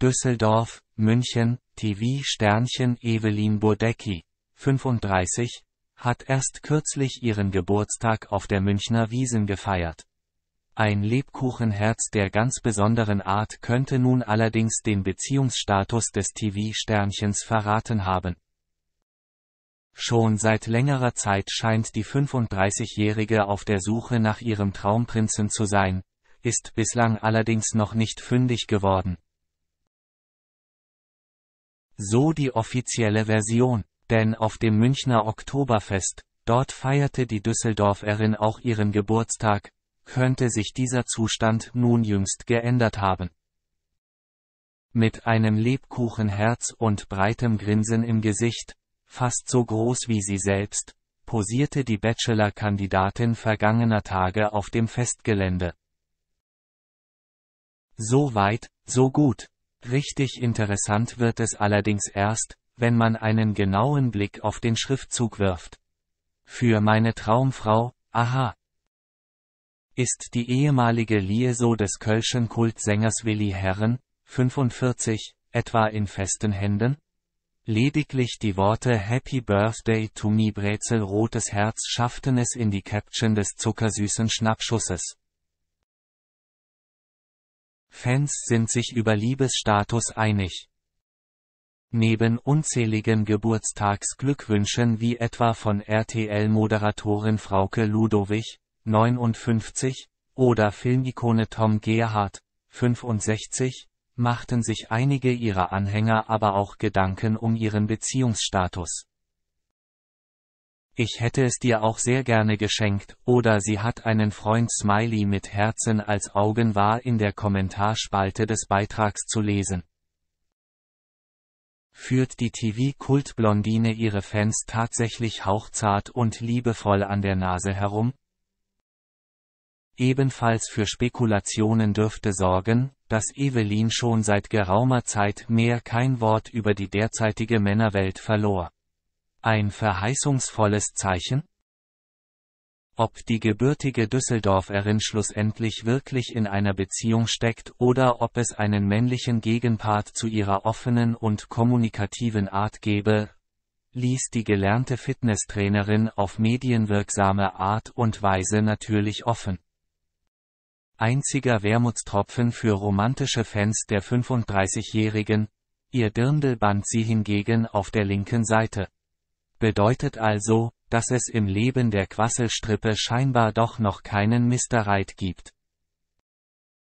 Düsseldorf, München, TV Sternchen Evelyn Burdecki, 35, hat erst kürzlich ihren Geburtstag auf der Münchner Wiesen gefeiert. Ein Lebkuchenherz der ganz besonderen Art könnte nun allerdings den Beziehungsstatus des TV-Sternchens verraten haben. Schon seit längerer Zeit scheint die 35-Jährige auf der Suche nach ihrem Traumprinzen zu sein, ist bislang allerdings noch nicht fündig geworden so die offizielle Version. Denn auf dem Münchner Oktoberfest, dort feierte die Düsseldorferin auch ihren Geburtstag, könnte sich dieser Zustand nun jüngst geändert haben. Mit einem Lebkuchenherz und breitem Grinsen im Gesicht, fast so groß wie sie selbst, posierte die Bachelor-Kandidatin vergangener Tage auf dem Festgelände. So weit, so gut. Richtig interessant wird es allerdings erst, wenn man einen genauen Blick auf den Schriftzug wirft. Für meine Traumfrau, aha. Ist die ehemalige Lieso des kölschen Kultsängers Willi Herren, 45, etwa in festen Händen? Lediglich die Worte Happy Birthday to me Brezel rotes Herz schafften es in die Caption des zuckersüßen Schnappschusses. Fans sind sich über Liebesstatus einig. Neben unzähligen Geburtstagsglückwünschen wie etwa von RTL-Moderatorin Frauke Ludowig, 59, oder Filmikone Tom Gerhardt, 65, machten sich einige ihrer Anhänger aber auch Gedanken um ihren Beziehungsstatus. Ich hätte es dir auch sehr gerne geschenkt, oder sie hat einen Freund Smiley mit Herzen als Augen war in der Kommentarspalte des Beitrags zu lesen. Führt die TV-Kultblondine ihre Fans tatsächlich hauchzart und liebevoll an der Nase herum? Ebenfalls für Spekulationen dürfte sorgen, dass Evelyn schon seit geraumer Zeit mehr kein Wort über die derzeitige Männerwelt verlor. Ein verheißungsvolles Zeichen? Ob die gebürtige Düsseldorferin schlussendlich wirklich in einer Beziehung steckt oder ob es einen männlichen Gegenpart zu ihrer offenen und kommunikativen Art gebe, ließ die gelernte Fitnesstrainerin auf medienwirksame Art und Weise natürlich offen. Einziger Wermutstropfen für romantische Fans der 35-Jährigen, ihr Dirndl band sie hingegen auf der linken Seite bedeutet also, dass es im Leben der Quasselstrippe scheinbar doch noch keinen Mr. Right gibt.